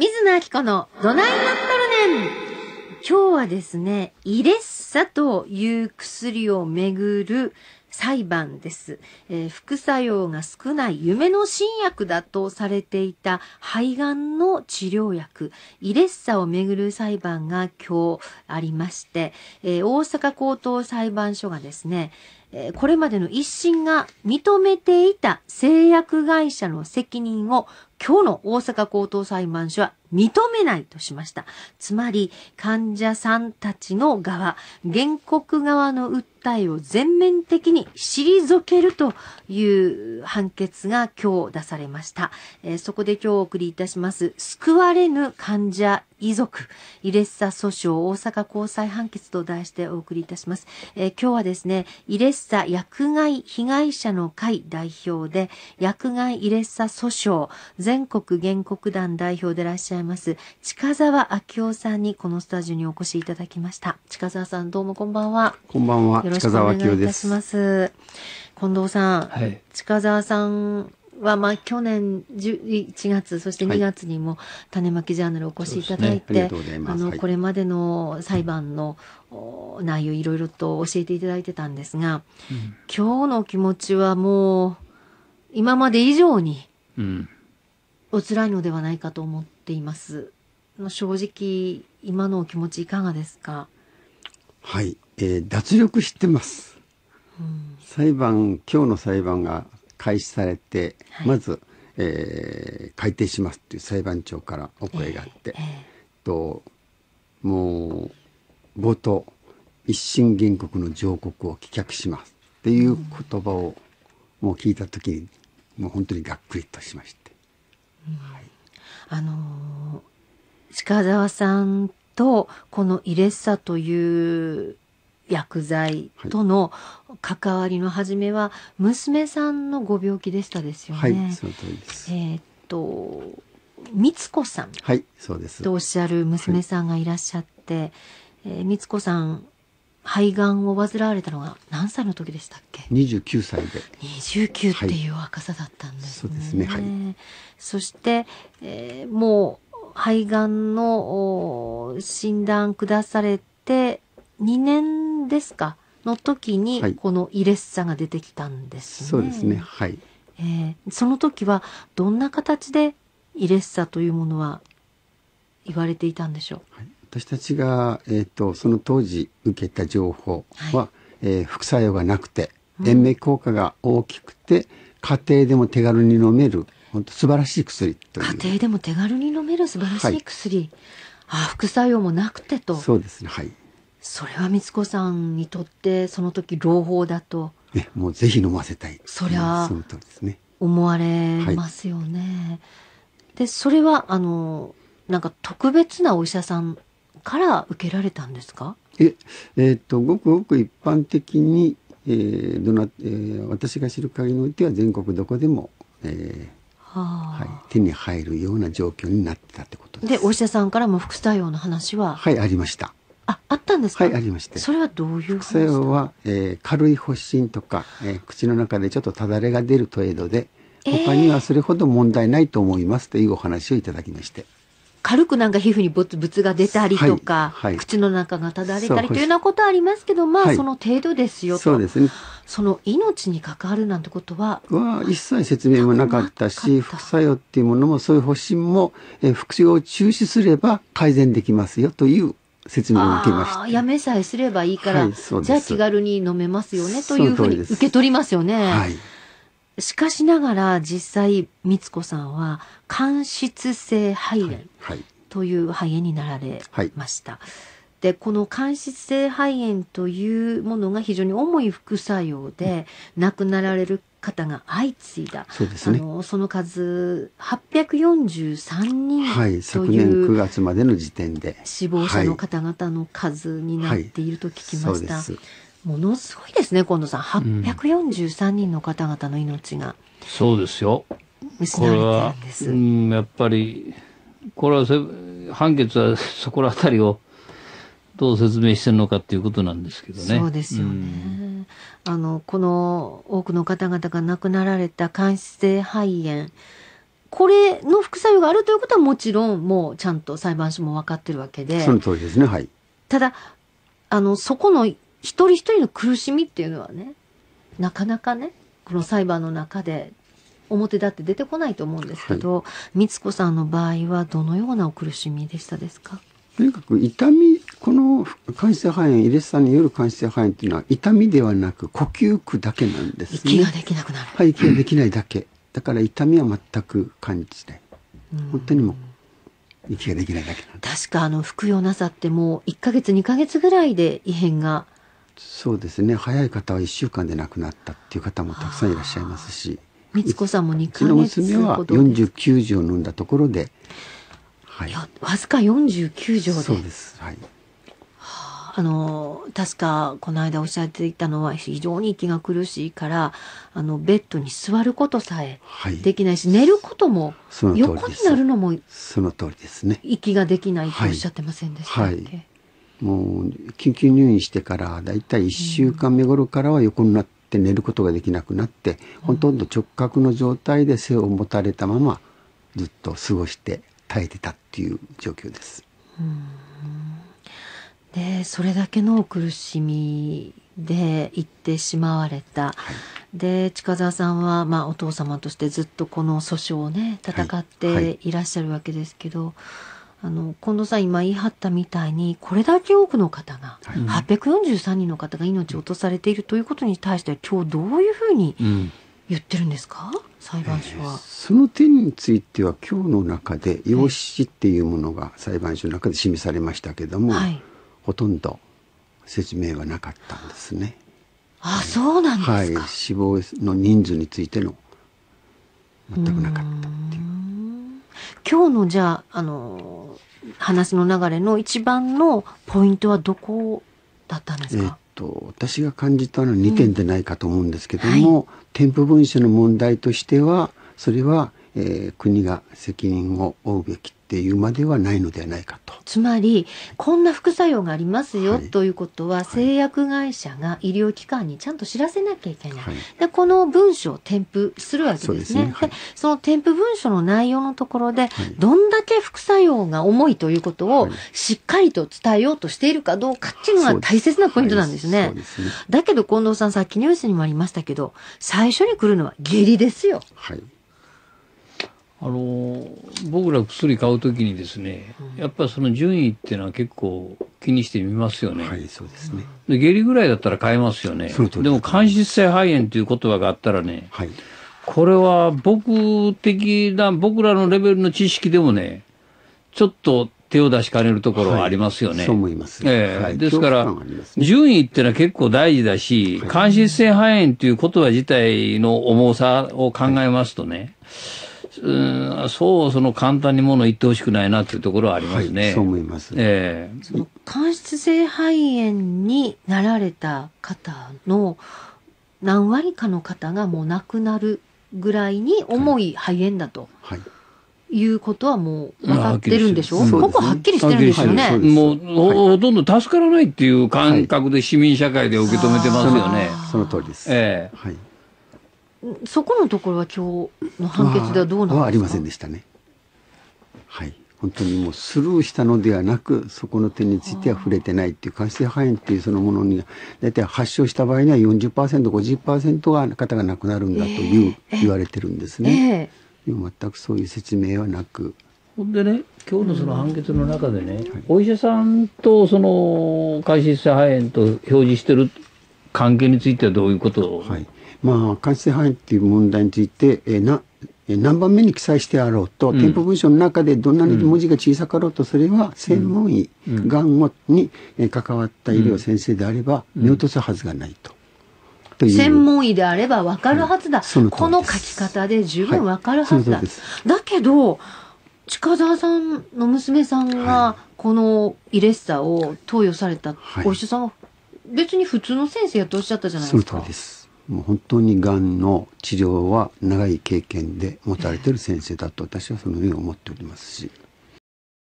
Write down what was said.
水野明子のどないなっとるねん今日はですね、イレッサという薬をめぐる裁判です、えー、副作用が少ない夢の新薬だとされていた肺がんの治療薬、イレッサをめぐる裁判が今日ありまして、えー、大阪高等裁判所がですね、えー、これまでの一審が認めていた製薬会社の責任を今日の大阪高等裁判所は認めないとしました。つまり、患者さんたちの側、原告側の訴えを全面的に退けるという判決が今日出されました。えー、そこで今日お送りいたします、救われぬ患者遺族、イレッサ訴訟大阪高裁判決と題してお送りいたします。えー、今日はですね、イレッサ薬害被害者の会代表で、薬害イレッサ訴訟全国原告団代表でいらっしゃいます、近沢明夫さんにこのスタジオにお越しいただきました。近沢さん、どうもこんばんは。こんばんは。よろしくお願いいたします。近藤さん、はい、近沢さんは、まあ、去年11月、そして2月にも、種まきジャーナルお越しいただいて、あの、これまでの裁判の、内容いろいろと教えていただいてたんですが、今日の気持ちはもう、今まで以上に、お辛いのではないかと思っています。正直、今のお気持ちいかがですかはい、えー、脱力してます。裁判、今日の裁判が開始されて、はい、まず、えー、改定しますっていう裁判長からお声があって、えーえー、ともう冒頭一審原告の上告を棄却しますっていう言葉をもう聞いた時に、うん、もう本当にがっくりとしまして、はい、あのー、近澤さんとこの「イレッサ」という薬剤との関わりの初めは娘さんのご病気でしたですよね。はい、その通りです。えっと美津子さん、はい、そうです。とおっしゃる娘さんがいらっしゃって、はい、えー、美津子さん肺がんを患われたのが何歳の時でしたっけ二十九歳で二十九っていう若さだったんですね、はい、そうですね、はい、そして、えー、もう肺がんの診断下されて2年ですかの時にこのイレッサが出てきたんですね。はい、そうですね、はいえー、その時はどんな形でイレッサというものは言われていたんでしょう、はい、私たちが、えーと、その当時受けた情報は、はい、えー、副作用がなくて延命効果が大きくて、うん、家庭でも手軽に飲める本当素晴らしい薬い家庭でも手軽に飲める素晴らしい薬、はい、あ副作用もなくてとそうですねはいそれは光子さんにとってその時朗報だと、ね、もうぜひ飲ませたいそりゃ思われますよね。はい、でそれはあのなんか特別なお医者さんから受けられたんですかええー、っとごくごく一般的に、えーどなえー、私が知る限りにおいては全国どこでも、えー、ははい、手に入るような状況になってたってことでお医者さんからも副作用の話ははいありましたあ、あったんですか。はい、ありまして。それはどういう副作用は、えー、軽い発疹とか、えー、口の中でちょっとただれが出る程度で、他にはそれほど問題ないと思いますというお話をいただきまして。えー、軽くなんか皮膚にぶつぶつが出たりとか、はいはい、口の中がただれたりというようなことはありますけど、まあ、その程度ですよと。そうですね。その命に関わるなんてことはは一切説明もなかったし副作用っていうものもそういう発疹も、えー、服用を中止すれば改善できますよという説明を受けました。やめさえすればいいから、はい、じゃあ気軽に飲めますよねというふうに受け取りますよね。はい、しかしながら実際、光子さんは、間質性肺炎という肺炎になられました。はい、で、この間質性肺炎というものが非常に重い副作用で亡くなられる方が相次いだそうです、ね、あのその数八百四十三人という、はい、昨年9月までの時点で死亡者の方々の数になっていると聞きました、はいはい、ものすごいですね近藤さん八百四十三人の方々の命が、うん、そうですよ失われてうん、やっぱりこれは判決はそこら辺りをどう説明してるのかっていうことなんですけどね。そうですよね。うん、あのこの多くの方々が亡くなられた間質性肺炎これの副作用があるということはもちろんもうちゃんと裁判所も分かってるわけで。その通りですね。はい。ただあのそこの一人一人の苦しみっていうのはねなかなかねこの裁判の中で表立って出てこないと思うんですけど、はい、光子さんの場合はどのようなお苦しみでしたですかとにかく痛みこの間質性肺炎、イレスさんによる間質性肺炎というのは痛みではなく呼吸苦だけなんです、ね、息ができなくなる。はい、息ができないだけ。だから痛みは全く感じない。本当にも息ができないだけなんです。確かあの服用なさってもう1ヶ月2ヶ月ぐらいで異変が。そうですね。早い方は1週間で亡くなったっていう方もたくさんいらっしゃいますし。美津子さんも2ヶ月娘は49錠飲んだところで。はい、わずか49錠で。そうです。はい。あの、確かこの間おっしゃっていたのは非常に息が苦しいから、あの、ベッドに座ることさえできないし、はい、寝ることも、横になるのも、その通りですね。息ができないとおっしゃってませんでした、はいはい、もう、緊急入院してから、だいたい1週間目頃からは横になって寝ることができなくなって、うん、ほとんど直角の状態で背を持たれたまま、ずっと過ごして耐えてたっていう状況です。うんでそれだけの苦しみで行ってしまわれた、はい、で近澤さんは、まあ、お父様としてずっとこの訴訟をね戦っていらっしゃるわけですけど、はいはい、あの近藤さん今言い張ったみたいにこれだけ多くの方が、はい、843人の方が命を落とされているということに対して今日どういうふうに言ってるんですか、うん、裁判所は、えー、その点については今日の中で養子っていうものが裁判所の中で示されましたけども、ほとんど説明はなかったんですね。あ、そうなんですはい、死亡の人数についての全くなかったっていう。う今日のじゃああの話の流れの一番のポイントはどこだったんですか。えっ私が感じたのは2点でないかと思うんですけども、うんはい、添付文書の問題としてはそれは、えー、国が責任を負うべきっていうまではないのではないかと。つまりこんな副作用がありますよ、はい、ということは、製薬会社が医療機関にちゃんと知らせなきゃいけない、はい、でこの文書を添付するわけですね。そ、ねはい、でその添付文書の内容のところで、どんだけ副作用が重いということをしっかりと伝えようとしているかどうかっていうのが大切なポイントなんですね。すねだけど近藤さんさっきニュースにもありましたけど最初に来るのは下痢ですよ。はいあの僕ら薬買うときにですね、やっぱその順位っていうのは結構気にしてみますよね。はい、そうですね。で下痢ぐらいだったら買えますよね。ででも間質性肺炎という言葉があったらね、はい、これは僕的な僕らのレベルの知識でもね、ちょっと手を出しかねるところはありますよね。はい、そう思います。ええーはい、ですから、ね、順位っていうのは結構大事だし、間質性肺炎という言葉自体の重さを考えますとね。うん、そうその簡単にもの言ってほしくないなというところはありますね。はい、そう思います。ええー、その間質性肺炎になられた方の何割かの方がもう亡くなるぐらいに重い肺炎だと。はい、はいいうことはもう分かってるんでしょ、うここはっきりしてるんですよね。もう、ほとんど助からないっていう感覚で市民社会で受け止めてますよね。その通りです。ええはいそこのところは今日の判決ではどうなんですか、あ、ありませんでしたね。はい。本当にもうスルーしたのではなく、そこの点については触れてないっていう、感性肺炎っていうそのものに、大体発症した場合には40%、50%が方が亡くなるんだという、えー、言われてるんですね、えー、全くそういう説明はなく。ほんでね、今日のその判決の中でね、うんはい、お医者さんとその、解析性肺炎と表示してる関係についてはどういうことを、はいまあ、改正範囲っていう問題について、えー、な、何番目に記載してあろうと、添付文書の中でどんなに文字が小さかろうとそれは専門医、がんに関わった医療先生であれば見落とすはずがないと。専門医であれば分かるはずだ、この書き方で十分分かるはずだ、だけど近澤さんの娘さんがこのイレッサを投与されたお医者さんは別に普通の先生やっておっしゃったじゃないですか。い、その通りですもう本当にがんの治療は長い経験で持たれてる先生だと私はそのように思っておりますし。